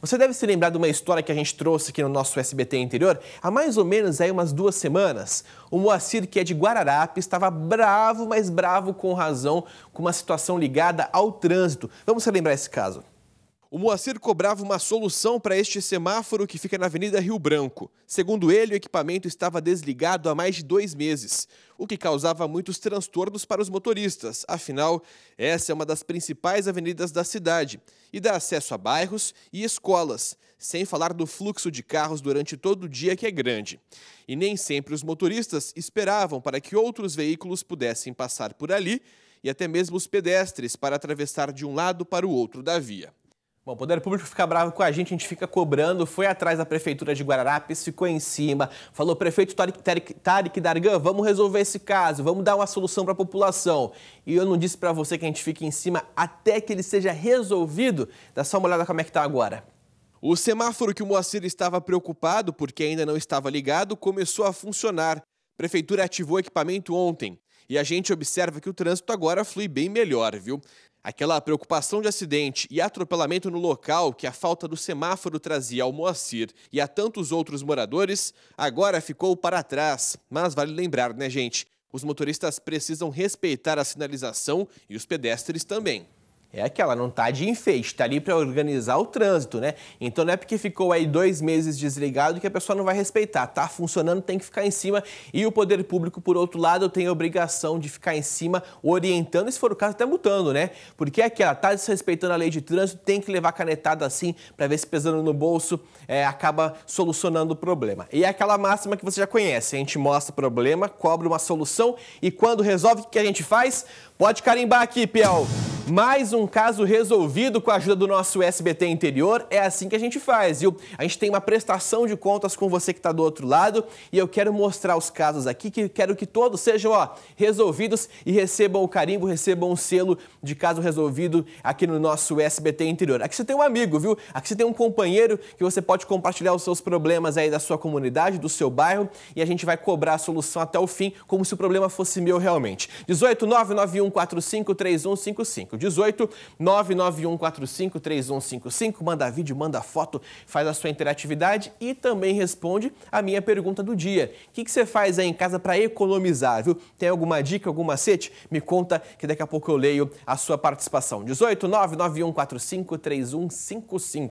Você deve se lembrar de uma história que a gente trouxe aqui no nosso SBT interior há mais ou menos aí umas duas semanas. O Moacir, que é de Guararapes, estava bravo, mas bravo com razão, com uma situação ligada ao trânsito. Vamos relembrar esse caso. O Moacir cobrava uma solução para este semáforo que fica na Avenida Rio Branco. Segundo ele, o equipamento estava desligado há mais de dois meses, o que causava muitos transtornos para os motoristas. Afinal, essa é uma das principais avenidas da cidade e dá acesso a bairros e escolas, sem falar do fluxo de carros durante todo o dia que é grande. E nem sempre os motoristas esperavam para que outros veículos pudessem passar por ali e até mesmo os pedestres para atravessar de um lado para o outro da via. Bom, o Poder Público fica bravo com a gente, a gente fica cobrando. Foi atrás da Prefeitura de Guararapes, ficou em cima. Falou, prefeito Tarek, Dargan, vamos resolver esse caso, vamos dar uma solução para a população. E eu não disse para você que a gente fica em cima até que ele seja resolvido. Dá só uma olhada como é que tá agora. O semáforo que o Moacir estava preocupado porque ainda não estava ligado começou a funcionar. prefeitura ativou o equipamento ontem. E a gente observa que o trânsito agora flui bem melhor, viu? Aquela preocupação de acidente e atropelamento no local que a falta do semáforo trazia ao Moacir e a tantos outros moradores, agora ficou para trás. Mas vale lembrar, né, gente? Os motoristas precisam respeitar a sinalização e os pedestres também. É aquela, não tá de enfeite, tá ali para organizar o trânsito, né? Então não é porque ficou aí dois meses desligado que a pessoa não vai respeitar. Tá funcionando, tem que ficar em cima. E o poder público, por outro lado, tem a obrigação de ficar em cima, orientando, e se for o caso, até mutando, né? Porque é aquela, tá desrespeitando a lei de trânsito, tem que levar canetada assim para ver se pesando no bolso é, acaba solucionando o problema. E é aquela máxima que você já conhece: a gente mostra o problema, cobra uma solução e quando resolve, o que a gente faz? Pode carimbar aqui, Piau! Mais um caso resolvido com a ajuda do nosso SBT Interior. É assim que a gente faz, viu? A gente tem uma prestação de contas com você que está do outro lado e eu quero mostrar os casos aqui que quero que todos sejam ó, resolvidos e recebam o carimbo, recebam o selo de caso resolvido aqui no nosso SBT Interior. Aqui você tem um amigo, viu? Aqui você tem um companheiro que você pode compartilhar os seus problemas aí da sua comunidade, do seu bairro e a gente vai cobrar a solução até o fim, como se o problema fosse meu realmente. 18991453155. 18 991453155. Manda vídeo, manda foto, faz a sua interatividade e também responde a minha pergunta do dia. O que, que você faz aí em casa para economizar, viu? Tem alguma dica, algum macete? Me conta que daqui a pouco eu leio a sua participação. 18 3155